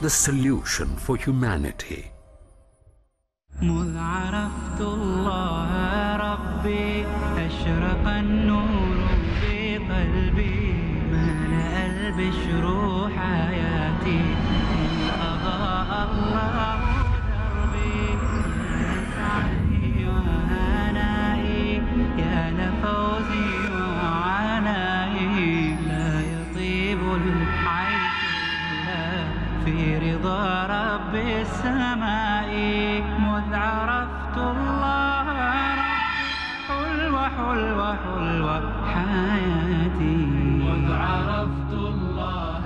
the solution for humanity. مذ عرفت الله ربي أشرق النور في قلبي ملأ البشر حياتي إن أضاء الله رب السماء مذ عرفت الله حلوة حلوة حلوة حياتي مذ عرفت الله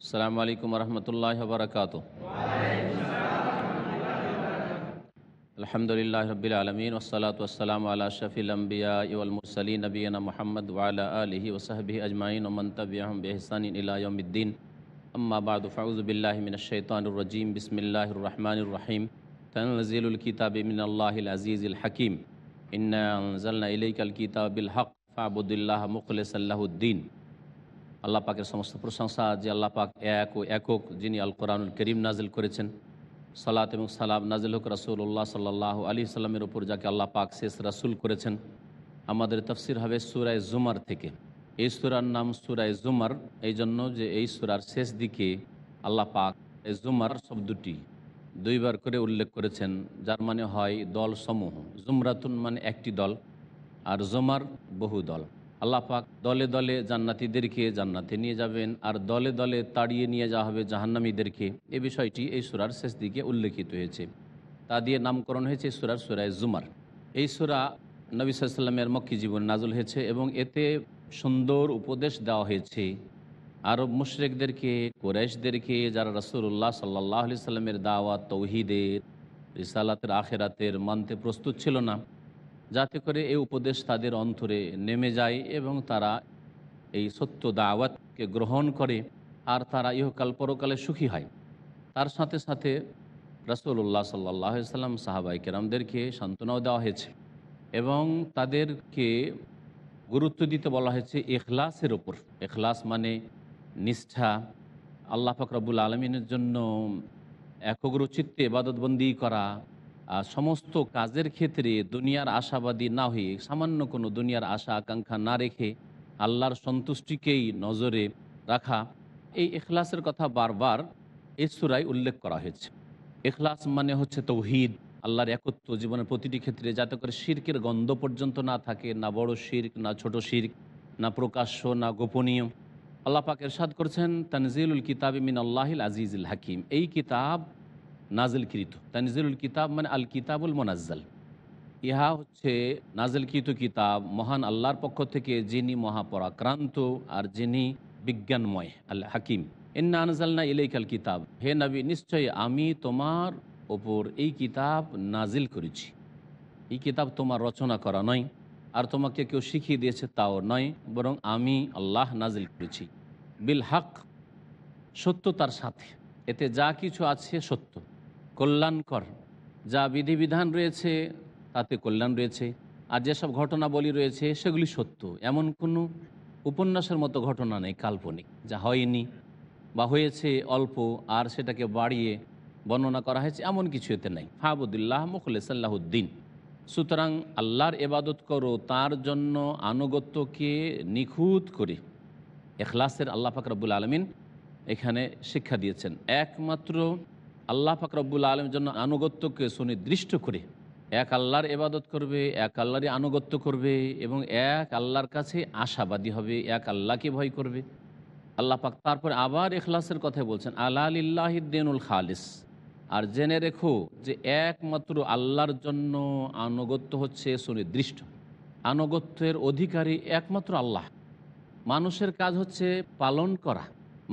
السلام عليكم ورحمة الله وبركاته الحمد لله رب العالمين والصلاة والسلام على شف الأنبياء والمرسلين نبينا محمد وعلى آله وصحبه أجمعين ومن تبعهم بإحسان الى يوم الدين আম্মাবাদ ফাউজবিল্লাহ মিনাশানুর রজিম বিসমিল্লাহ রহমানুর রহিম তনজিলুল কিতাব মিনাল্লাহিল আজিজুল হাকিম ইন্না ইলাইকাল কিতাবিল হক ফাবুদুল্লাহ মুখলেসাল্লাহদ্দিন আল্লাহ পাকের সমস্ত প্রশংসা যে আল্লাহ পাক এক ও একক যিনি আল কোরআনুল করিম নাজিল করেছেন সালাত এবং সালাম নাজিল হোক রাসুল্লাহ সাল্লাহ আলী সাল্লামের উপর যাকে আল্লাহ পাক শেষ রাসুল করেছেন আমাদের তফসির হবে সুরায় জুমার থেকে এই সুরার নাম সুরা জুমার এই জন্য যে এই সুরার শেষ দিকে আল্লাহ পাক এই জুমার শব্দটি দুইবার করে উল্লেখ করেছেন যার মানে হয় দল সমূহ জুমরাতুন মানে একটি দল আর জুমার বহু দল আল্লাহ পাক দলে দলে জান্নাতিদেরকে জান্নাতে নিয়ে যাবেন আর দলে দলে তাড়িয়ে নিয়ে যাওয়া হবে জাহান্নামীদেরকে এ বিষয়টি এই সুরার শেষ দিকে উল্লেখিত হয়েছে তা দিয়ে নামকরণ হয়েছে সুরার সুরায় জুমার এই সুরা নবী সাল্লামের মক্কি জীবন নাজল হয়েছে এবং এতে সুন্দর উপদেশ দেওয়া হয়েছে আরব মুশরেকদেরকে কোরাইশদেরকে যারা রসুল্লাহ সাল্লাহ সাল্লামের দাওয়াত তৌহিদের রিসালাতের আখেরাতের মানতে প্রস্তুত ছিল না যাতে করে এই উপদেশ তাদের অন্তরে নেমে যায় এবং তারা এই সত্য দাওয়াতকে গ্রহণ করে আর তারা ইহকাল পরকালে সুখী হয় তার সাথে সাথে রসুল্লাহ সাল্লাহ সাল্লাম সাহাবাই কেরামদেরকে সান্ত্বনাও দেওয়া হয়েছে এবং তাদেরকে গুরুত্ব দিতে বলা হয়েছে এখলাসের ওপর এখলাস মানে নিষ্ঠা আল্লাহ ফকরাবুল আলমিনের জন্য একগ্রচিত্তে বাদতবন্দি করা সমস্ত কাজের ক্ষেত্রে দুনিয়ার আশাবাদী না হয়ে সামান্য কোনো দুনিয়ার আশা আকাঙ্ক্ষা না রেখে আল্লাহর সন্তুষ্টিকেই নজরে রাখা এই এখলাসের কথা বারবার এসুরাই উল্লেখ করা হয়েছে এখলাস মানে হচ্ছে তৌহিদ আল্লাহর একত্ব জীবনের প্রতিটি ক্ষেত্রে যাতে করে শির্কের গন্ধ পর্যন্ত না থাকে না বড় শির্ক না ছোট শির্ক না প্রকাশ্য না গোপনীয় আল্লাহ পাক এরশাদ করেছেন তানজিলুল কিতাব মিন আল্লাহিল আজিজুল হাকিম এই কিতাব নাজিলকৃত তানজিলুল কিতাব মানে আল কিতাবুল মোনাজ্জাল ইহা হচ্ছে নাজিলকৃত কিতাব মহান আল্লাহর পক্ষ থেকে যিনি মহাপরাক্রান্ত আর যিনি বিজ্ঞানময় আল হাকিম এন্না না ইলেকাল কিতাব হে নবী নিশ্চয়ই আমি তোমার ওপর এই কিতাব নাজিল করেছি এই কিতাব তোমার রচনা করা নয় আর তোমাকে কেউ শিখিয়ে দিয়েছে তাও নয় বরং আমি আল্লাহ নাজিল করেছি বিল হক সত্য তার সাথে এতে যা কিছু আছে সত্য কল্যাণকর যা বিধিবিধান রয়েছে তাতে কল্যাণ রয়েছে আর যেসব ঘটনাবলী রয়েছে সেগুলি সত্য এমন কোনো উপন্যাসের মতো ঘটনা নেই কাল্পনিক যা হয়নি বা হয়েছে অল্প আর সেটাকে বাড়িয়ে বর্ণনা করা হয়েছে এমন কিছু এতে নাই ফাহাবুদুল্লাহ মুখলেসাল্লাহদ্দিন সুতরাং আল্লাহর এবাদত করো তার জন্য আনুগত্যকে নিখুঁত করে এখলাসের আল্লাহ ফাকরাবুল আলমিন এখানে শিক্ষা দিয়েছেন একমাত্র আল্লাহ ফাকরাবুল আলমের জন্য আনুগত্যকে সুনির্দিষ্ট করে এক আল্লাহর এবাদত করবে এক আল্লাহরই আনুগত্য করবে এবং এক আল্লাহর কাছে আশাবাদী হবে এক আল্লাহকে ভয় করবে আল্লাহ পাক তারপর আবার এখলাসের কথা বলছেন আল্লাহ আলিল্লাহিদ্দিনুল খালিস আর জেনে রেখো যে একমাত্র আল্লাহর জন্য আনুগত্য হচ্ছে সুনির্দিষ্ট আনুগত্যের অধিকারী একমাত্র আল্লাহ মানুষের কাজ হচ্ছে পালন করা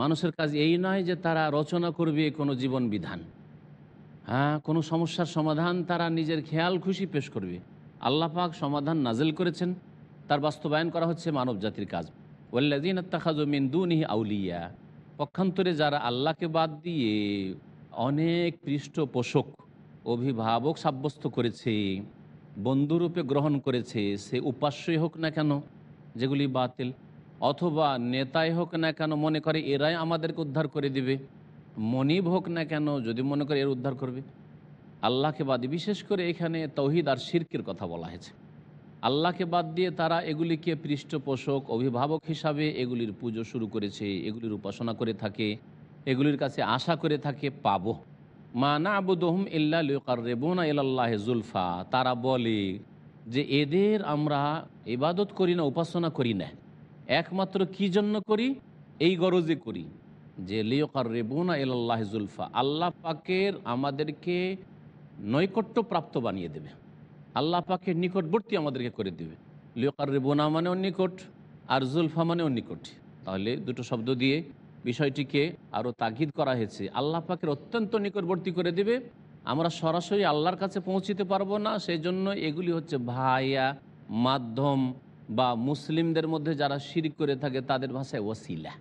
মানুষের কাজ এই নয় যে তারা রচনা করবে কোনো জীবন বিধান হ্যাঁ কোনো সমস্যার সমাধান তারা নিজের খেয়াল খুশি পেশ করবে আল্লাহ পাক সমাধান নাজেল করেছেন তার বাস্তবায়ন করা হচ্ছে মানব জাতির কাজ ওল্লাদিন মিন্দু দুনিহি আউলিয়া পক্ষান্তরে যারা আল্লাহকে বাদ দিয়ে অনেক পৃষ্ঠপোষক অভিভাবক সাব্যস্ত করেছে বন্ধুরূপে গ্রহণ করেছে সে উপাস্যই হোক না কেন যেগুলি বাতিল অথবা নেতাই হোক না কেন মনে করে এরাই আমাদেরকে উদ্ধার করে দিবে মনিব হোক না কেন যদি মনে করে এর উদ্ধার করবে আল্লাহকে বাদ বিশেষ করে এখানে তৌহিদ আর শির্কের কথা বলা হয়েছে আল্লাহকে বাদ দিয়ে তারা এগুলিকে পৃষ্ঠপোষক অভিভাবক হিসাবে এগুলির পুজো শুরু করেছে এগুলির উপাসনা করে থাকে এগুলির কাছে আশা করে থাকে পাব মা না আবুদহম ইল্লা রেবোনা ইল্লাহ জুলফা তারা বলে যে এদের আমরা ইবাদত করি না উপাসনা করি না একমাত্র কি জন্য করি এই গরজে করি যে লিওকার রেবুনা ইল্লাহ জুলফা আল্লাহ পাকের আমাদেরকে নৈকট্য প্রাপ্ত বানিয়ে দেবে আল্লাহ পাকের নিকটবর্তী আমাদেরকে করে দেবে লিওকার রেবুনা মানে নিকট আর জুলফা মানে নিকট তাহলে দুটো শব্দ দিয়ে বিষয়টিকে আরও তাগিদ করা হয়েছে আল্লাহ পাকের অত্যন্ত নিকটবর্তী করে দেবে আমরা সরাসরি আল্লাহর কাছে পৌঁছিতে পারবো না সেই জন্য এগুলি হচ্ছে ভাইয়া মাধ্যম বা মুসলিমদের মধ্যে যারা শিরিক করে থাকে তাদের ভাষায় ওসিলা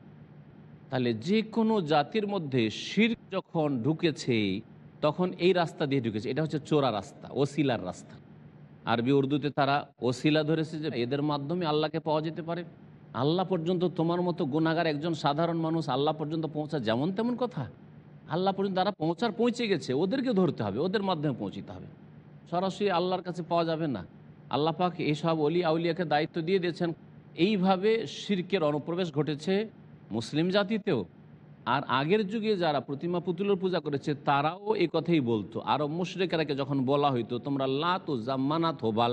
তাহলে যে কোনো জাতির মধ্যে শির যখন ঢুকেছে তখন এই রাস্তা দিয়ে ঢুকেছে এটা হচ্ছে চোরা রাস্তা ওসিলার রাস্তা আরবি উর্দুতে তারা ওসিলা ধরেছে যে এদের মাধ্যমে আল্লাহকে পাওয়া যেতে পারে আল্লাহ পর্যন্ত তোমার মতো গুণাগার একজন সাধারণ মানুষ আল্লাহ পর্যন্ত পৌঁছা যেমন তেমন কথা আল্লাহ পর্যন্ত তারা পৌঁছার পৌঁছে গেছে ওদেরকে ধরতে হবে ওদের মাধ্যমে পৌঁছিতে হবে সরাসরি আল্লাহর কাছে পাওয়া যাবে না আল্লাহ পাক এসব অলি আউলিয়াকে দায়িত্ব দিয়ে দিয়েছেন এইভাবে শির্কের অনুপ্রবেশ ঘটেছে মুসলিম জাতিতেও আর আগের যুগে যারা প্রতিমা পুতুলের পূজা করেছে তারাও এই কথাই বলতো আরও মুশরেকেরাকে যখন বলা হইতো তোমরা লাত ও জাম্মানাত হোবাল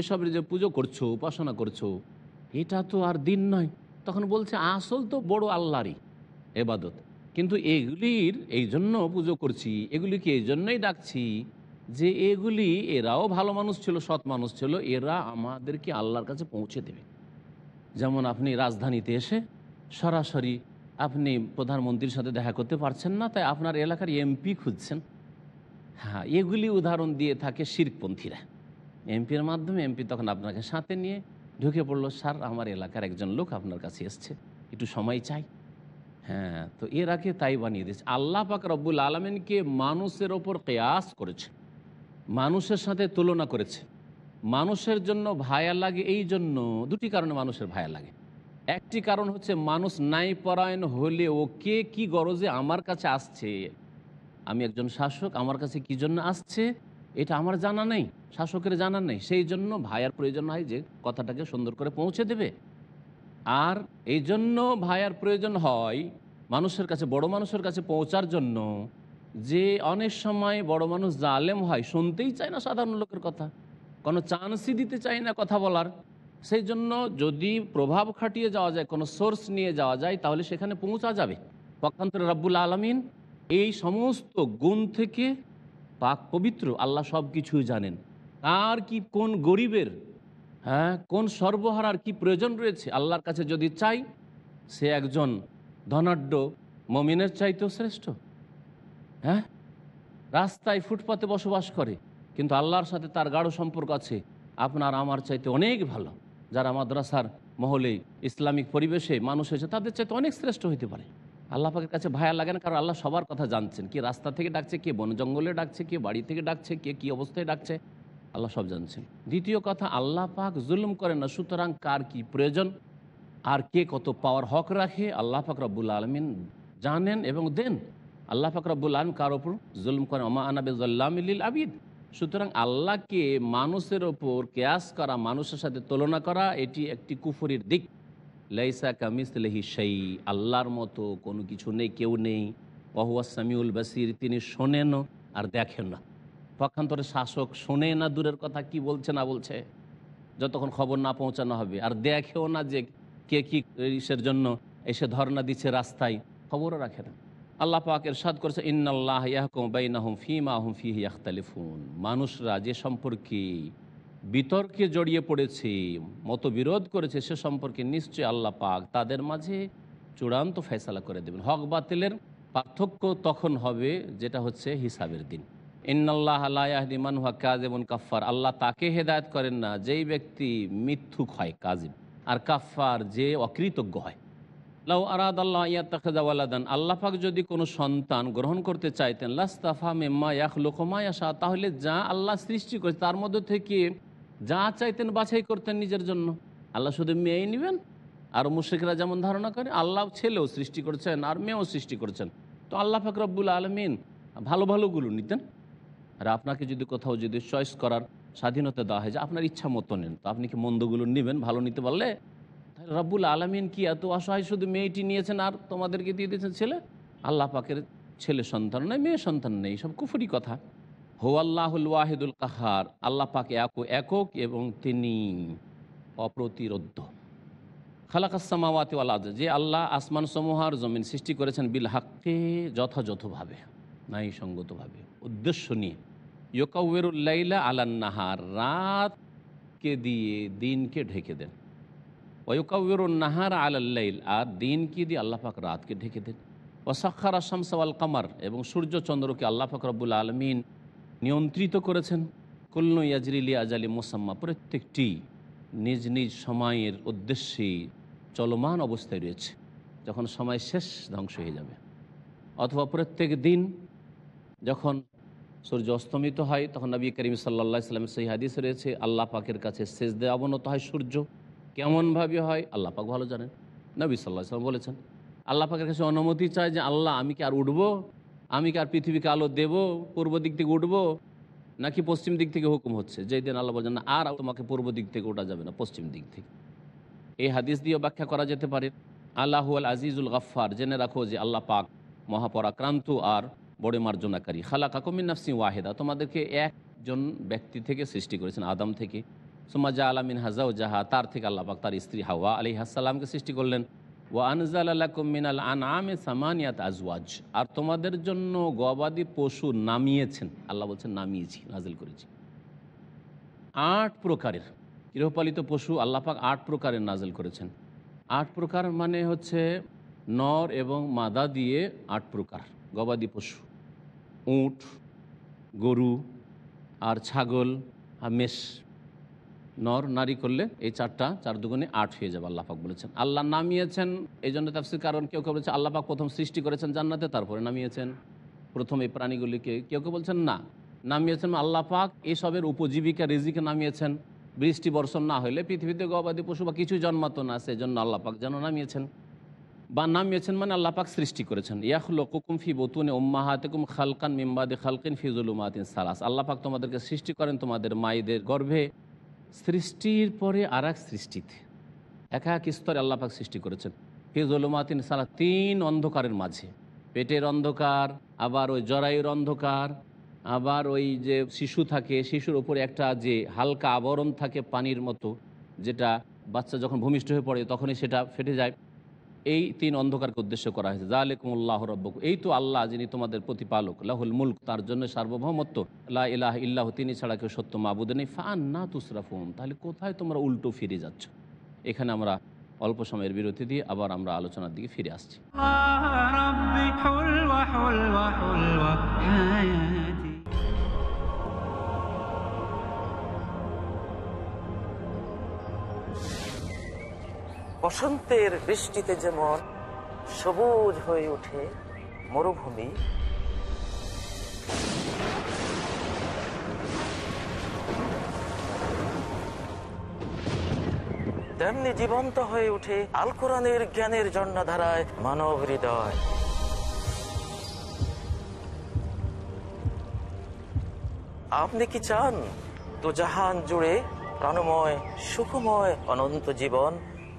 এসবের যে পুজো করছো উপাসনা করছো এটা তো আর দিন নয় তখন বলছে আসল তো বড় আল্লাহরই এবাদত কিন্তু এগুলির এই জন্য পুজো করছি এগুলিকে এই জন্যই ডাকছি যে এগুলি এরাও ভালো মানুষ ছিল সৎ মানুষ ছিল এরা আমাদেরকে আল্লাহর কাছে পৌঁছে দেবে যেমন আপনি রাজধানীতে এসে সরাসরি আপনি প্রধানমন্ত্রীর সাথে দেখা করতে পারছেন না তাই আপনার এলাকার এমপি খুঁজছেন হ্যাঁ এগুলি উদাহরণ দিয়ে থাকে শিরকপন্থীরা এমপির মাধ্যমে এমপি তখন আপনাকে সাথে নিয়ে ঢুকে পড়লো স্যার আমার এলাকার একজন লোক আপনার কাছে এসছে একটু সময় চাই হ্যাঁ তো এর আগে তাই বানিয়ে দিয়েছে আল্লাহ পাক রব্বুল আলমিনকে মানুষের ওপর কেয়াস করেছে মানুষের সাথে তুলনা করেছে মানুষের জন্য ভায়া লাগে এই জন্য দুটি কারণে মানুষের ভায়া লাগে একটি কারণ হচ্ছে মানুষ নাই পরায়ণ হলে ও কে কী গরজে আমার কাছে আসছে আমি একজন শাসক আমার কাছে কি জন্য আসছে এটা আমার জানা নেই শাসকের জানা নেই সেই জন্য ভায়ার প্রয়োজন হয় যে কথাটাকে সুন্দর করে পৌঁছে দেবে আর এই জন্য ভায়ার প্রয়োজন হয় মানুষের কাছে বড় মানুষের কাছে পৌঁছার জন্য যে অনেক সময় বড় মানুষ জালেম হয় শুনতেই চায় না সাধারণ লোকের কথা কোনো চান্সই দিতে চায় না কথা বলার সেই জন্য যদি প্রভাব খাটিয়ে যাওয়া যায় কোনো সোর্স নিয়ে যাওয়া যায় তাহলে সেখানে পৌঁছা যাবে পক্ষান্তরে রব্বুল আলমিন এই সমস্ত গুণ থেকে পাক পবিত্র আল্লাহ সব কিছুই জানেন তার কি কোন গরিবের হ্যাঁ কোন সর্বহারার কি প্রয়োজন রয়েছে আল্লাহর কাছে যদি চাই সে একজন ধনাঢ্য মমিনের চাইতেও শ্রেষ্ঠ হ্যাঁ রাস্তায় ফুটপাতে বসবাস করে কিন্তু আল্লাহর সাথে তার গাঢ় সম্পর্ক আছে আপনার আমার চাইতে অনেক ভালো যারা মাদ্রাসার মহলে ইসলামিক পরিবেশে মানুষ হয়েছে তাদের চাইতে অনেক শ্রেষ্ঠ হইতে পারে আল্লাহের কাছে ভায়া লাগে না কারণ আল্লাহ সবার কথা জানছেন কে রাস্তা থেকে ডাকছে কে বন জঙ্গলে ডাকছে কে বাড়ি থেকে ডাকছে কে কী অবস্থায় ডাকছে আল্লাহ সব জানছেন দ্বিতীয় কথা আল্লাহ পাক জুলুম করে না সুতরাং কার কি প্রয়োজন আর কে কত পাওয়ার হক রাখে আল্লাহ পাক রব্বুল আলমিন জানেন এবং দেন আল্লাহ পাক রব্বুল আলম কার ওপর জুলুম করেন অমা আনাবেজল্লামিল আবিদ সুতরাং আল্লাহকে মানুষের ওপর কেয়াস করা মানুষের সাথে তুলনা করা এটি একটি কুফরির দিক লাইসা কামিসলেহি সেই আল্লাহর মতো কোনো কিছু নেই কেউ নেই অহুয়া সামিউল বাসির তিনি শোনেন আর দেখেন না পক্ষান্তরে শাসক শোনে না দূরের কথা কি বলছে না বলছে যতক্ষণ খবর না পৌঁছানো হবে আর দেখেও না যে কে কি ইসের জন্য এসে ধর্না দিচ্ছে রাস্তায় খবরও রাখে না আল্লাহ পাক সাদ করেছে ইন্নাল্লাহ ইয়াহকুম বাইনাহুম ফিমা হুম ফিহি ইয়াখতালিফুন মানুষরা যে সম্পর্কে বিতর্কে জড়িয়ে পড়েছে মতবিরোধ করেছে সে সম্পর্কে নিশ্চয়ই আল্লাহ পাক তাদের মাঝে চূড়ান্ত ফেসলা করে দেবেন হক বাতিলের পার্থক্য তখন হবে যেটা হচ্ছে হিসাবের দিন ইন্নআল্লাহ আল্লাহমান কাজেবন কাফার আল্লাহ তাকে হেদায়ত করেন না যেই ব্যক্তি মিথ্যুক হয় কাজেব আর কাফার যে অকৃতজ্ঞ হয় লাউ আরাদ আল্লাহ পাক যদি কোনো সন্তান গ্রহণ করতে চাইতেন লাস্তাফা মেম্মা ইয়াখ লোকমায়াশা তাহলে যা আল্লাহ সৃষ্টি করেছে তার মধ্যে থেকে যা চাইতেন বাছাই করতেন নিজের জন্য আল্লাহ শুধু মেয়েই নেবেন আর মুশ্রিকরা যেমন ধারণা করে আল্লাহ ছেলেও সৃষ্টি করছেন আর মেয়েও সৃষ্টি করছেন তো আল্লাহ ফাকরাবুল আলমিন ভালো ভালোগুলো নিতেন আর আপনাকে যদি কোথাও যদি চয়েস করার স্বাধীনতা দেওয়া হয় যে আপনার ইচ্ছা মতো নেন তো আপনি কি মন্দগুলো নেবেন ভালো নিতে পারলে রাব্বুল আলমিন কি এত অসহায় শুধু মেয়েটি নিয়েছেন আর তোমাদেরকে দিয়ে দিয়েছেন ছেলে আল্লাহ পাকের ছেলে সন্তান নেই মেয়ে সন্তান নেই সব কুফুরি কথা হোয়াল্লাহুল ওয়াহিদুল কাহার আল্লাহ পাক একক এবং তিনি অপ্রতিরোধ্য খালাকাসামাওয়াতি আলাদ যে আল্লাহ আসমান সমূহার জমিন সৃষ্টি করেছেন বিল হাককে যথাযথভাবে নাই সঙ্গতভাবে উদ্দেশ্য নিয়ে ইয়োকাউরুল্লাইলা আলান্নাহার রাতকে দিয়ে দিনকে ঢেকে দেন ওয়ুকাউরুন্নাহার আলাল্লাইল আর দিনকে দিয়ে আল্লাহ রাতকে ঢেকে দেন ওসাক্ষার সওয়াল কামার এবং সূর্য চন্দ্রকে আল্লাহ পাক রব্বুল আলমিন নিয়ন্ত্রিত করেছেন কল্য ইয়াজরিলি আজালি মোসাম্মা প্রত্যেকটি নিজ নিজ সময়ের উদ্দেশ্যে চলমান অবস্থায় রয়েছে যখন সময় শেষ ধ্বংস হয়ে যাবে অথবা প্রত্যেক দিন যখন সূর্য অস্তমিত হয় তখন নবী করিম সাল্লা সাল্লাম সেই হাদিস রয়েছে আল্লাহ পাকের কাছে শেষ দেয় অবনত হয় সূর্য কেমনভাবে হয় আল্লাহ পাক ভালো জানেন নবী সাল্লাহ সাল্লাম বলেছেন আল্লাহ পাকের কাছে অনুমতি চায় যে আল্লাহ আমি কি আর উঠবো আমি কি আর পৃথিবীকে আলো দেব পূর্ব দিক থেকে উঠবো নাকি পশ্চিম দিক থেকে হুকুম হচ্ছে যেই দিন আল্লাহ বলছেন আর তোমাকে পূর্ব দিক থেকে ওঠা যাবে না পশ্চিম দিক থেকে এই হাদিস দিয়ে ব্যাখ্যা করা যেতে পারে আল্লাহ আল আজিজুল গাফার জেনে রাখো যে আল্লাহ পাক মহাপরাক্রান্ত আর বড় মার্জনাকারী খালা কাকুমিন নাফসি ওয়াহেদা তোমাদেরকে একজন ব্যক্তি থেকে সৃষ্টি করেছেন আদম থেকে সোমাজা আলামিন হাজাউ জাহা তার থেকে আল্লাহ পাক তার স্ত্রী হাওয়া আলী হাসালামকে সৃষ্টি করলেন ও আনজাল আনামে সামানিয়াত আজওয়াজ আর তোমাদের জন্য গবাদি পশু নামিয়েছেন আল্লাহ বলছেন নামিয়েছি নাজিল করেছি আট প্রকারের গৃহপালিত পশু আল্লাপাক আট প্রকারের নাজেল করেছেন আট প্রকার মানে হচ্ছে নর এবং মাদা দিয়ে আট প্রকার গবাদি পশু উঁট গরু আর ছাগল আর মেষ নর নারী করলে এই চারটা চার দুগুণে আট হয়ে যাবে আল্লাহাক বলেছেন আল্লাহ নামিয়েছেন এই জন্য তাফসির কারণ কেউ কেউ বলেছে আল্লাহাক প্রথম সৃষ্টি করেছেন জান্নাতে তারপরে নামিয়েছেন প্রথম এই প্রাণীগুলিকে কেউ কেউ বলছেন না নামিয়েছেন মানে আল্লাহ পাক এসবের উপজীবিকা রিজিকে নামিয়েছেন বৃষ্টি বর্ষণ না হলে পৃথিবীতে গবাদি পশু বা কিছু জন্মাতো না সেই জন্য আল্লাহ পাক যেন নামিয়েছেন বা নামিয়েছেন মানে আল্লাহ পাক সৃষ্টি করেছেন ইয়াহল কুকুম ফি বতুনে উম্মাহাতেকুম খালকান মিম্বাদে খালকিন ফিজুল উমাতিন সালাস আল্লাহ পাক তোমাদেরকে সৃষ্টি করেন তোমাদের মায়েদের গর্ভে সৃষ্টির পরে আর সৃষ্টিতে এক এক স্তরে আল্লাপাক সৃষ্টি করেছেন ফিজলমাতিন সালা তিন অন্ধকারের মাঝে পেটের অন্ধকার আবার ওই জরায়ুর অন্ধকার আবার ওই যে শিশু থাকে শিশুর ওপরে একটা যে হালকা আবরণ থাকে পানির মতো যেটা বাচ্চা যখন ভূমিষ্ঠ হয়ে পড়ে তখনই সেটা ফেটে যায় এই তিন অন্ধকারকে উদ্দেশ্য করা হয়েছে জা আলিকুমুল্লাহ রব্বক এই তো আল্লাহ যিনি তোমাদের প্রতিপালক লাহুল মুল্ক তার জন্য সার্বভৌমত্ব লা ইলাহ ইল্লাহ তিনি ছাড়া কেউ সত্য মাবুদ নেই ফান না তুসরাফুন তাহলে কোথায় তোমরা উল্টো ফিরে যাচ্ছ এখানে আমরা অল্প সময়ের বিরতি দিয়ে আবার আমরা আলোচনার দিকে ফিরে আসছি বসন্তের বৃষ্টিতে যেমন সবুজ হয়ে ওঠে মরুভূমি তেমনি জীবন্ত হয়ে উঠে আল কোরআনের জ্ঞানের জন্মধারায় মানব হৃদয় আপনি কি চান তো জাহান জুড়ে প্রাণময় সুখময় অনন্ত জীবন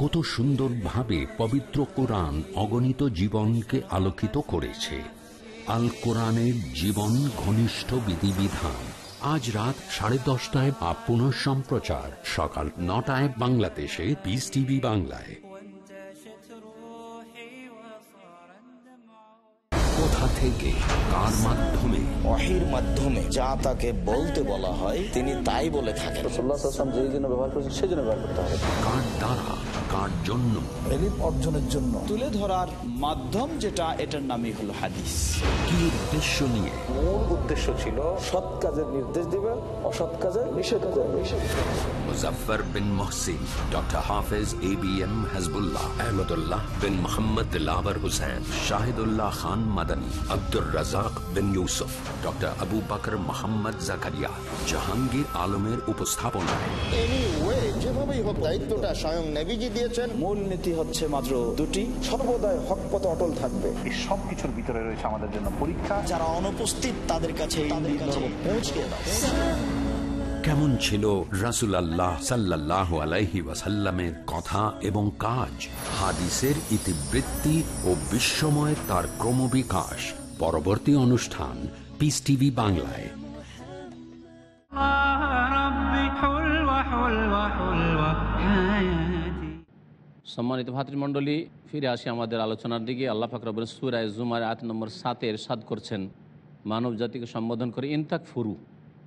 কত সুন্দরভাবে পবিত্র কোরআন অগণিত জীবনকে আলোকিত করেছে আল কোরআনের জীবন ঘনিষ্ঠ বিধিবিধান আজ রাত সাড়ে দশটায় আপ সম্প্রচার সকাল নটায় বাংলাদেশে পিস টিভি বাংলায় থেকে কার মাধ্যমে অহির মাধ্যমে যা তাকে বলতে বলা হয় তিনি তাই বলে থাকেন যেই জন্য ব্যবহার করছেন সেই জন্য ব্যবহার করতে হবে কার দ্বারা কার মূল উদ্দেশ্য ছিল সৎ কাজের নির্দেশ দেবে অসৎ বিন Mohsin doctor Hafez A B M Hasbullah Ahmadullah Mohammad লাভার শাহিদুল্লাহ খান মাদানী আব্দুর রাজাক বিন ইউসুফ ডক্টর আবু বাকর মোহাম্মদ জাকারিয়া জাহাঙ্গীর আলমের উপস্থাপনায় যেভাবেই দায়িত্বটা দিয়েছেন হচ্ছে মাত্র দুটি অটল থাকবে ভিতরে রয়েছে আমাদের জন্য পরীক্ষা যারা অনুপস্থিত তাদের কাছে পৌঁছে কেমন ছিল রাসুলাল্লাহ সাল্লাহ আলাইহি ওয়াসাল্লামের কথা এবং কাজ হাদিসের ইতিবৃত্তি ও বিশ্বময়ের তার ক্রমবিকাশ পরবর্তী অনুষ্ঠান পিস টিভি বাংলায় সম্মানিত ভাতৃমণ্ডলী ফিরে আসি আমাদের আলোচনার দিকে আল্লাহ ফাকরাবুল সুরায় জুমার আট নম্বর সাতের সাদ করছেন মানব জাতিকে সম্বোধন করে ইনতাক ফুরু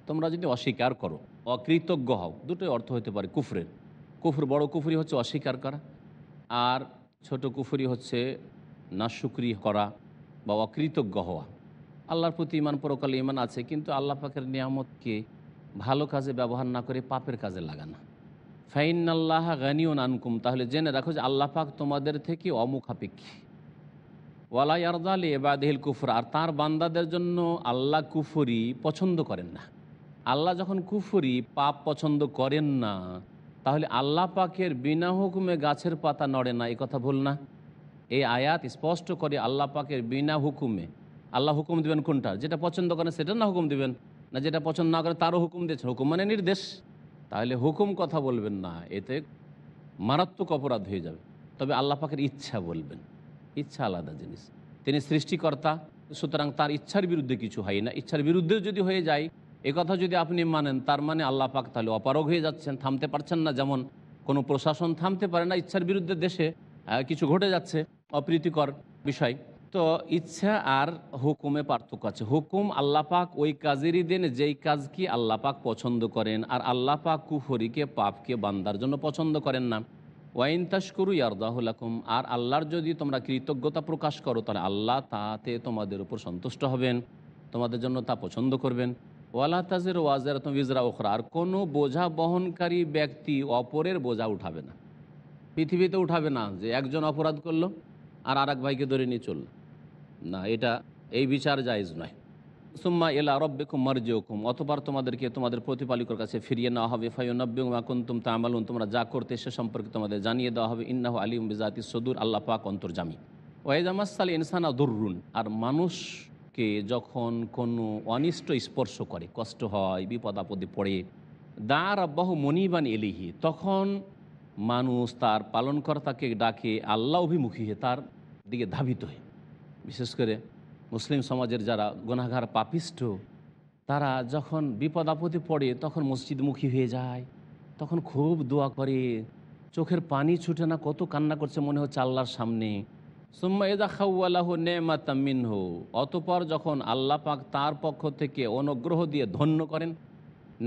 তোমরা যদি অস্বীকার করো অকৃতজ্ঞ হও দুটোই অর্থ হতে পারে কুফরের কুফর বড় কুফরি হচ্ছে অস্বীকার করা আর ছোট কুফরি হচ্ছে না করা বা অকৃতজ্ঞ হওয়া আল্লাহর প্রতি ইমান পরকালে ইমান আছে কিন্তু আল্লাহ পাকের নিয়ামতকে ভালো কাজে ব্যবহার না করে পাপের কাজে লাগানা ফাইন আল্লাহ গানিও নানকুম তাহলে জেনে রাখো যে আল্লাহ পাক তোমাদের থেকে অমুখাপেক্ষী ওয়ালাই ইয়ারদা এবাদহিল কুফর আর তার বান্দাদের জন্য আল্লাহ কুফরি পছন্দ করেন না আল্লাহ যখন কুফরি পাপ পছন্দ করেন না তাহলে আল্লাহ পাকের বিনা হুকুমে গাছের পাতা নড়ে না এ কথা ভুল না এই আয়াত স্পষ্ট করে আল্লাহ পাকের বিনা হুকুমে আল্লাহ হুকুম দিবেন কোনটা যেটা পছন্দ করেন সেটা না হুকুম দিবেন না যেটা পছন্দ না করে তারও হুকুম দিয়েছেন হুকুম মানে নির্দেশ তাহলে হুকুম কথা বলবেন না এতে মারাত্মক অপরাধ হয়ে যাবে তবে আল্লাহ পাকের ইচ্ছা বলবেন ইচ্ছা আলাদা জিনিস তিনি সৃষ্টিকর্তা সুতরাং তার ইচ্ছার বিরুদ্ধে কিছু হয় না ইচ্ছার বিরুদ্ধে যদি হয়ে যায় এ কথা যদি আপনি মানেন তার মানে আল্লাহ পাক তাহলে অপারগ হয়ে যাচ্ছেন থামতে পারছেন না যেমন কোনো প্রশাসন থামতে পারে না ইচ্ছার বিরুদ্ধে দেশে কিছু ঘটে যাচ্ছে অপ্রীতিকর বিষয় তো ইচ্ছা আর হুকুমে পার্থক্য আছে হুকুম আল্লাপাক ওই কাজেরই দেন যেই কাজ কি আল্লাপাক পছন্দ করেন আর আল্লাপাক কুহরিকে পাপকে বান্দার জন্য পছন্দ করেন না ওয়াইন তাস করু ইয়ারদাহুলকুম আর আল্লাহর যদি তোমরা কৃতজ্ঞতা প্রকাশ করো তাহলে আল্লাহ তাতে তোমাদের উপর সন্তুষ্ট হবেন তোমাদের জন্য তা পছন্দ করবেন ওয়ালা তাজের ওয়াজের তুমি ইজরা ওখরা আর কোনো বোঝা বহনকারী ব্যক্তি অপরের বোঝা উঠাবে না পৃথিবীতে উঠাবে না যে একজন অপরাধ করলো আর এক ভাইকে ধরে নিয়ে চলল না এটা এই বিচার জায়জ নয় সুম্মা এলা রব্বেকুম মার্জে হুকুম অথবা তোমাদেরকে তোমাদের প্রতিপালিকর কাছে ফিরিয়ে নেওয়া হবে নব্বে এখন তুম তামালুন তোমরা যা করতে সে সম্পর্কে তোমাদের জানিয়ে দেওয়া হবে ইন্নাহ আলিম বিজাতি সদুর আল্লাহ পাক অন্তর্জামী ওয়েজামাসাল ইনসানা দুররুন আর মানুষকে যখন কোনো অনিষ্ট স্পর্শ করে কষ্ট হয় বিপদ আপদে পড়ে দাঁড় আব্বাহ মনিবান এলিহি তখন মানুষ তার পালনকর্তাকে ডাকে আল্লাহ অভিমুখী তার দিকে ধাবিত হয় বিশেষ করে মুসলিম সমাজের যারা গোনাঘার পাপিষ্ঠ তারা যখন বিপদ আপদে পড়ে তখন মসজিদমুখী হয়ে যায় তখন খুব দোয়া করে চোখের পানি ছুটে না কত কান্না করছে মনে হচ্ছে আল্লাহর সামনে সোম্মা এদা নেমা তামিন হো অতপর যখন আল্লাহ পাক তার পক্ষ থেকে অনুগ্রহ দিয়ে ধন্য করেন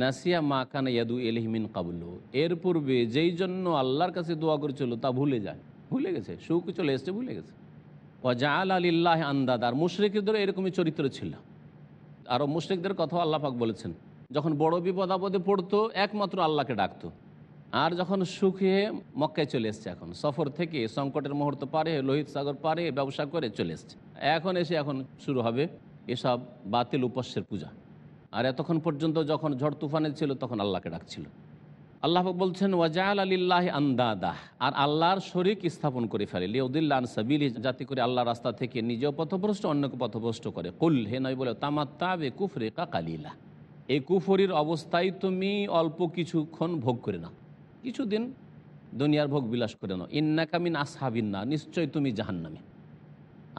নাসিয়া মা কান ইয়াদু এলহিমিন কাবুল এর পূর্বে যেই জন্য আল্লাহর কাছে দোয়া করেছিল তা ভুলে যায় ভুলে গেছে সুখ চলে এসছে ভুলে গেছে ওয়াজাল আলিল্লাহ আন্দাদার মুশ্রিকদের এরকমই চরিত্র ছিল আরও মুশ্রিকদের কথাও আল্লাপাক বলেছেন যখন বড় বিপদ আপদে পড়তো একমাত্র আল্লাহকে ডাকতো আর যখন সুখে মক্কায় চলে এসছে এখন সফর থেকে সংকটের মুহূর্ত পারে লোহিত সাগর পারে ব্যবসা করে চলে এসছে এখন এসে এখন শুরু হবে এসব বাতিল উপাস্যের পূজা আর এতক্ষণ পর্যন্ত যখন ঝড় তুফানে ছিল তখন আল্লাহকে ডাকছিল আল্লাহ বলছেন ওয়াজাল আলিল্লাহ আন্দাদাহ আর আল্লাহর শরিক স্থাপন করে ফেলে লিউদ্দিল্লান সাবিলি যাতে করে আল্লাহ রাস্তা থেকে নিজেও পথভ্রষ্ট অন্যকে পথভ্রষ্ট করে কুল হে নয় বলে তামাত্তাবে কুফরে কাকালিলা এই কুফরির অবস্থায় তুমি অল্প কিছুক্ষণ ভোগ করে নাও কিছুদিন দুনিয়ার ভোগ বিলাস করে নাও ইন্নাকামিন আসহাবিন না নিশ্চয় তুমি জাহান্নামে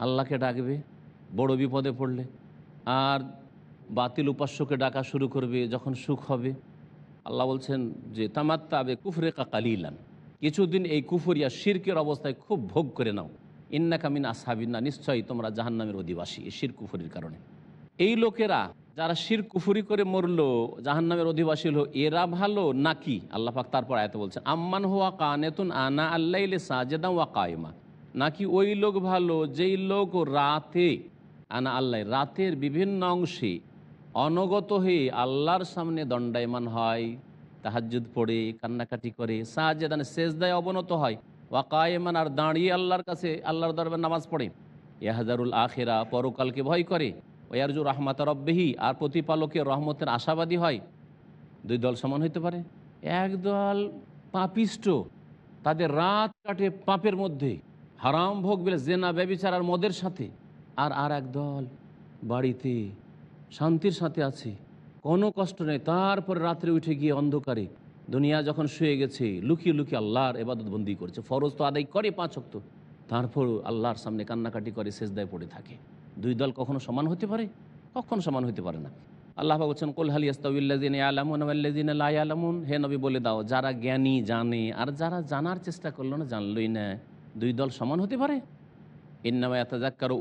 আল্লাহকে ডাকবে বড় বিপদে পড়লে আর বাতিল উপাস্যকে ডাকা শুরু করবে যখন সুখ হবে আল্লাহ বলছেন যে তামাত্তা আবে কুফরেকা কালিলান কিছুদিন এই কুফরিয়া শিরকের অবস্থায় খুব ভোগ করে নাও ইন্না কামিন আসহাবিনা নিশ্চয়ই তোমরা জাহান্নামের অধিবাসী এই শির কুফুরির কারণে এই লোকেরা যারা শির কুফুরি করে মরলো জাহান্নামের অধিবাসী হলো এরা ভালো নাকি আল্লাহ পাক তারপর আয়ত বলছেন আম্মান হোয়া কানেতুন আনা আল্লাহ সাজেদা ওয়া কায়মা নাকি ওই লোক ভালো যেই লোক রাতে আনা আল্লাহ রাতের বিভিন্ন অংশে অনগত হয়ে আল্লাহর সামনে দণ্ডায়মান হয় তাহাজুদ পড়ে কান্নাকাটি করে সাহায্যদানে সেজদায় অবনত হয় ওয়াকায়মান আর দাঁড়িয়ে আল্লাহর কাছে আল্লাহর দরবার নামাজ পড়ে হাজারুল আখেরা পরকালকে ভয় করে ওয়ারজু রহমাত রব্বেহি আর প্রতিপালকের রহমতের আশাবাদী হয় দুই দল সমান হইতে পারে একদল পাপিষ্ট তাদের রাত কাটে পাপের মধ্যে হারাম ভোগ বেলে জেনা ব্যবিচার আর মদের সাথে আর আর একদল বাড়িতে শান্তির সাথে আছি কোনো কষ্ট নেই তারপর রাত্রে উঠে গিয়ে অন্ধকারে দুনিয়া যখন শুয়ে গেছে লুকিয়ে লুকিয়ে আল্লাহর এবাদত বন্দি করছে ফরজ তো আদায় করে পাঁচ অক্ত তারপর আল্লাহর সামনে কান্নাকাটি করে সেজদায় পড়ে থাকে দুই দল কখনো সমান হতে পারে কখনো সমান হতে পারে না আল্লাহ বলছেন কোলহালি আস্তাউল্লাদিন আলামুন আল্লাদিন আল্লাহ আলামুন হে নবী বলে দাও যারা জ্ঞানী জানে আর যারা জানার চেষ্টা করলো না জানলই না দুই দল সমান হতে পারে এর নামে এত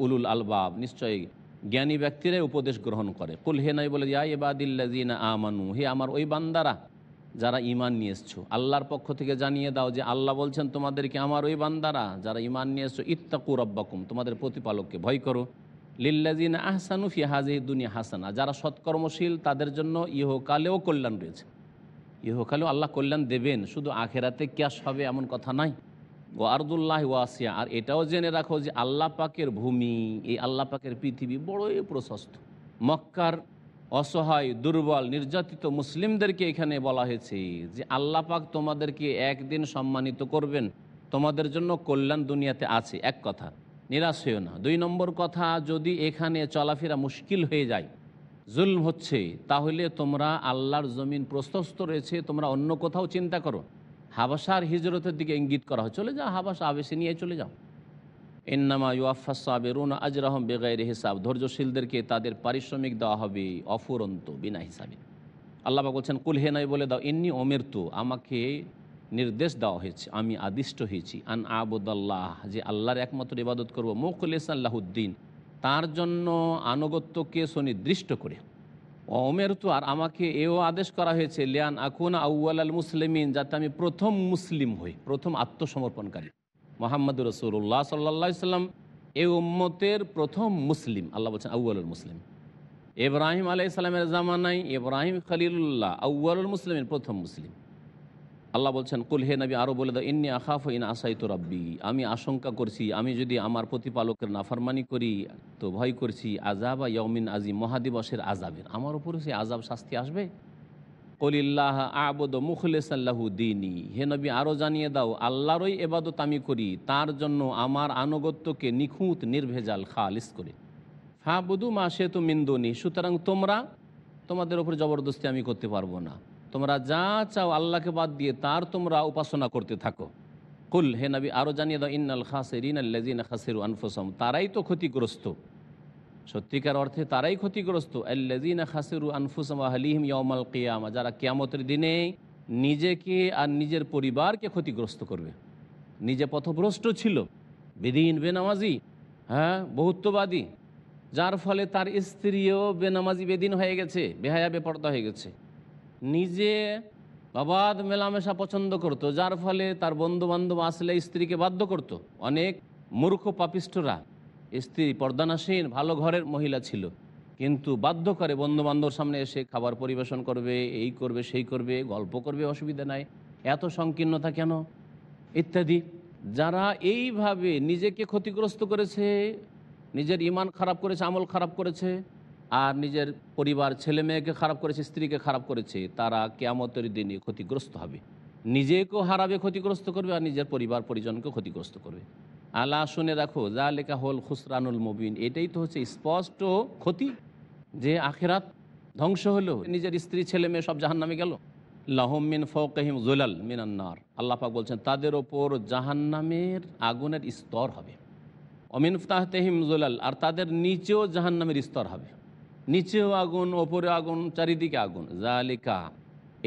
উলুল আলবাব নিশ্চয়ই জ্ঞানী ব্যক্তিরাই উপদেশ গ্রহণ করে কুল হে নাই বলে ইয়া এবাদিল্লাজিনা আমানু হে আমার ওই বান্দারা যারা ইমান নিয়ে এসছো আল্লাহর পক্ষ থেকে জানিয়ে দাও যে আল্লাহ বলছেন তোমাদেরকে আমার ওই বান্দারা যারা ইমান নিয়ে এসছো ইত্তাকু রব্বাকুম তোমাদের প্রতিপালককে ভয় করো লিল্লাজিন আহসানু ফি হাজি দুনিয়া হাসানা যারা সৎকর্মশীল তাদের জন্য ইহকালেও কল্যাণ রয়েছে ইহকালেও আল্লাহ কল্যাণ দেবেন শুধু আখেরাতে ক্যাশ হবে এমন কথা নয় ও আরদুল্লাহ ওয়াসিয়া আর এটাও জেনে রাখো যে আল্লাহ পাকের ভূমি এই আল্লাহ পাকের পৃথিবী বড়ই প্রশস্ত মক্কার অসহায় দুর্বল নির্যাতিত মুসলিমদেরকে এখানে বলা হয়েছে যে আল্লাহ পাক তোমাদেরকে একদিন সম্মানিত করবেন তোমাদের জন্য কল্যাণ দুনিয়াতে আছে এক কথা নিরাশ হয়েও না দুই নম্বর কথা যদি এখানে চলাফেরা মুশকিল হয়ে যায় জুলম হচ্ছে তাহলে তোমরা আল্লাহর জমিন প্রশস্ত রয়েছে তোমরা অন্য কোথাও চিন্তা করো হাবাসার হিজরতের দিকে ইঙ্গিত করা হয় চলে যাও হাবাসা আবেশে নিয়ে চলে যাও এন্নামা ইউআফা সাবেরুন আজরাহম বেগাইর হিসাব ধৈর্যশীলদেরকে তাদের পারিশ্রমিক দেওয়া হবে অফুরন্ত বিনা হিসাবে আল্লাহ বলছেন কুলহে নাই বলে দাও এমনি অমের তো আমাকে নির্দেশ দেওয়া হয়েছে আমি আদিষ্ট হয়েছি আন আবুদাল্লাহ যে আল্লাহর একমাত্র ইবাদত করবো মুখলেস আল্লাহদ্দিন তার জন্য আনুগত্যকে সুনির্দিষ্ট করে অমের তো আর আমাকে এও আদেশ করা হয়েছে লিয়ান আকুন আউ্য়াল আল মুসলিমিন যাতে আমি প্রথম মুসলিম হই প্রথম আত্মসমর্পণকারী মোহাম্মদ রসুল্লাহ সাল্লা সাল্লাম এ উম্মতের প্রথম মুসলিম আল্লাহ বলছেন আউ্য়ালুল মুসলিম এব্রাহিম আলাইসালামের জামানাই এব্রাহিম খালিলুল্লাহ আউ্য়ালুল মুসলিমের প্রথম মুসলিম আল্লাহ বলছেন কুল হে নবী আরও বলে দাও ইন্নি আখাফ ইন তো রব্বি আমি আশঙ্কা করছি আমি যদি আমার প্রতিপালকের নাফারমানি করি তো ভয় করছি আজাব ইয়মিন আজি মহাদিবসের আজাবের আমার উপরে সেই আজাব শাস্তি আসবে কলিল্লাহ আবদ মুখলেসাল্লাহু দিনী হে নবী আরও জানিয়ে দাও আল্লাহরই এবাদত আমি করি তার জন্য আমার আনুগত্যকে নিখুঁত নির্ভেজাল খালিস করে হা বধু মা সে তো মিন্দনি সুতরাং তোমরা তোমাদের ওপর জবরদস্তি আমি করতে পারবো না তোমরা যা চাও আল্লাহকে বাদ দিয়ে তার তোমরা উপাসনা করতে থাকো কুল হে নাবি আরও জানিয়ে দাও ইন্নাল খাসেরিন আল্লাজিন খাসের আনফুসম তারাই তো ক্ষতিগ্রস্ত সত্যিকার অর্থে তারাই ক্ষতিগ্রস্ত আল্লাজিন খাসেরু আনফুসম আহলিহিম ইয়মাল কেয়ামা যারা কেয়ামতের দিনে নিজেকে আর নিজের পরিবারকে ক্ষতিগ্রস্ত করবে নিজে পথভ্রষ্ট ছিল বেদিন বেনামাজি হ্যাঁ বহুত্ববাদী যার ফলে তার স্ত্রীও বেনামাজি বেদিন হয়ে গেছে বেহায়া বেপর্দা হয়ে গেছে নিজে বাবাদ মেলামেশা পছন্দ করত যার ফলে তার বন্ধু বান্ধব আসলে স্ত্রীকে বাধ্য করত অনেক মূর্খ পাপিষ্টরা স্ত্রী পর্দানাসীন ভালো ঘরের মহিলা ছিল কিন্তু বাধ্য করে বন্ধু বান্ধবর সামনে এসে খাবার পরিবেশন করবে এই করবে সেই করবে গল্প করবে অসুবিধা নাই এত সংকীর্ণতা কেন ইত্যাদি যারা এইভাবে নিজেকে ক্ষতিগ্রস্ত করেছে নিজের ইমান খারাপ করেছে আমল খারাপ করেছে আর নিজের পরিবার ছেলে মেয়েকে খারাপ করেছে স্ত্রীকে খারাপ করেছে তারা কেয়ামতের দিনে ক্ষতিগ্রস্ত হবে নিজেকেও হারাবে ক্ষতিগ্রস্ত করবে আর নিজের পরিবার পরিজনকেও ক্ষতিগ্রস্ত করবে আল্লাহ শুনে রাখো যা লেখা হল খুসরানুল মুবিন এটাই তো হচ্ছে স্পষ্ট ক্ষতি যে আখেরাত ধ্বংস হলো নিজের স্ত্রী ছেলে মেয়ে সব জাহান নামে গেল লাহমিন ফৌকাহিম জুলাল মিনান্নার আল্লাপাক বলছেন তাদের ওপর জাহান্নামের আগুনের স্তর হবে অমিন তেহিম জুলাল আর তাদের নিচেও জাহান্নামের স্তর হবে নিচেও আগুন ওপরে আগুন চারিদিকে আগুন জালিকা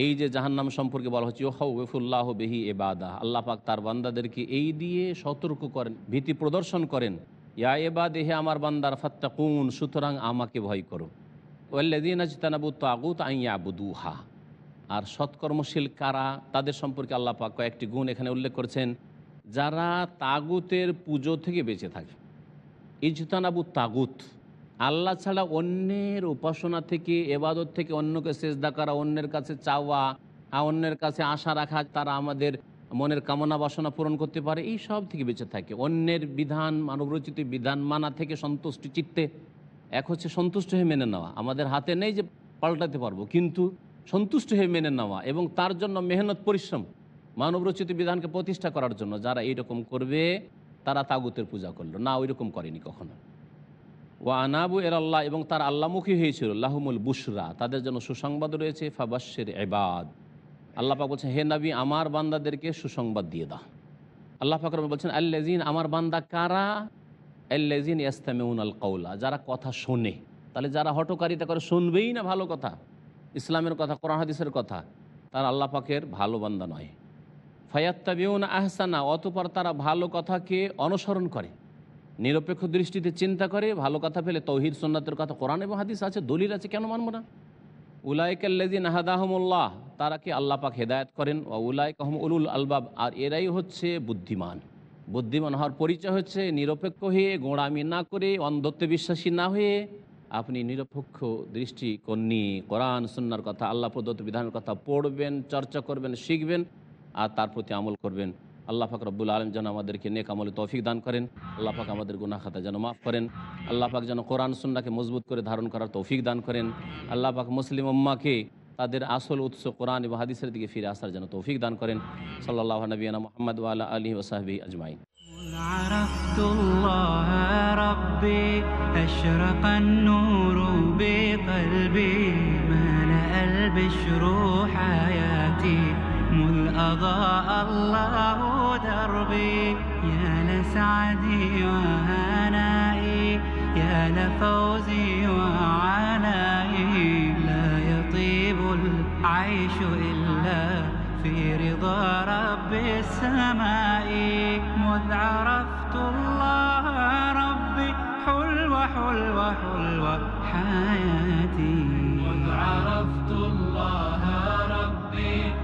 এই যে জাহান্নাম সম্পর্কে বলা হচ্ছে ওয়েফুল্লাহ বেহি এবাদা আল্লাহ পাক তার বান্দাদেরকে এই দিয়ে সতর্ক করেন ভীতি প্রদর্শন করেন ইয়া এবাদ এহে আমার বান্দার ফাত্তা কুন সুতরাং আমাকে ভয় করো ওয়াল্লাদিন তাগুত আর সৎকর্মশীল কারা তাদের সম্পর্কে আল্লাহ পাক কয়েকটি গুণ এখানে উল্লেখ করেছেন যারা তাগুতের পুজো থেকে বেঁচে থাকে ইজতানাবু তাগুত আল্লাহ ছাড়া অন্যের উপাসনা থেকে এবাদত থেকে অন্যকে সেজদা করা অন্যের কাছে চাওয়া অন্যের কাছে আশা রাখা তারা আমাদের মনের কামনা বাসনা পূরণ করতে পারে এই সব থেকে বেঁচে থাকে অন্যের বিধান মানবরচিত বিধান মানা থেকে সন্তুষ্ট চিত্তে এক হচ্ছে সন্তুষ্ট হয়ে মেনে নেওয়া আমাদের হাতে নেই যে পাল্টাতে পারবো কিন্তু সন্তুষ্ট হয়ে মেনে নেওয়া এবং তার জন্য মেহনত পরিশ্রম মানবরচিত বিধানকে প্রতিষ্ঠা করার জন্য যারা এইরকম করবে তারা তাগুতের পূজা করলো না ওইরকম করেনি কখনো ওয়া আনাবু এর আল্লাহ এবং তার আল্লাহমুখী হয়েছিল লাহমুল বুসরা তাদের জন্য সুসংবাদ রয়েছে ফাবাসের এবাদ আল্লাপাক বলছেন হে নাবি আমার বান্দাদেরকে সুসংবাদ দিয়ে দা আল্লাহ পাকরম বলছেন আল্লাজিন আমার বান্দা কারা আল্লাজিন ইয়াস্তামেউন আল কৌলা যারা কথা শোনে তাহলে যারা হটকারিতা করে শুনবেই না ভালো কথা ইসলামের কথা কোরআন হাদিসের কথা তার আল্লাহ পাকের ভালো বান্দা নয় ফায়াত্তাবিউন আহসানা অতপর তারা ভালো কথাকে অনুসরণ করে নিরপেক্ষ দৃষ্টিতে চিন্তা করে ভালো কথা ফেলে তৌহিদ সন্ন্যতের কথা কোরআন এবং হাদিস আছে দলিল আছে কেন মানব না উলাইকাল্লাজি নাহাদাহমুল্লাহ তারা কি আল্লাহ পাক হেদায়ত করেন ও উলাইকাহম উলুল আলবাব আর এরাই হচ্ছে বুদ্ধিমান বুদ্ধিমান হওয়ার পরিচয় হচ্ছে নিরপেক্ষ হয়ে গোঁড়ামি না করে অন্ধত্বে বিশ্বাসী না হয়ে আপনি নিরপেক্ষ দৃষ্টি নিয়ে কোরআন সন্ন্যার কথা আল্লাহ প্রদত্ত বিধানের কথা পড়বেন চর্চা করবেন শিখবেন আর তার প্রতি আমল করবেন আল্লাহ পাক রব্বুল আলম যেন আমাদেরকে নেক আমলে তৌফিক দান করেন আল্লাহ পাক আমাদের গুনা খাতা যেন মাফ করেন আল্লাহ পাক যেন কোরআন সুন্নাকে মজবুত করে ধারণ করার তৌফিক দান করেন আল্লাহ পাক মুসলিম উম্মাকে তাদের আসল উৎস কোরআন এবং হাদিসের দিকে ফিরে আসার যেন তৌফিক দান করেন সাল্লাহ নবীনা মোহাম্মদ আল্লাহ আলী ওসাহাবি আজমাই عرفت الله ربي أشرق النور بقلبي ملأ البشر حياتي أضاء الله دربي يا لسعدي وهنائي يا لفوزي وعنائي لا يطيب العيش إلا في رضا رب السماء مذ عرفت الله ربي حلو حلو حلو حياتي مذ عرفت الله ربي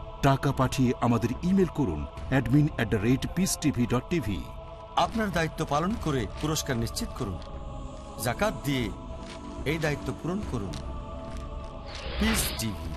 টাকা পাঠিয়ে আমাদের ইমেল করুন অ্যাডমিন আপনার দায়িত্ব পালন করে পুরস্কার নিশ্চিত করুন জাকাত দিয়ে এই দায়িত্ব পূরণ করুন পিস টিভি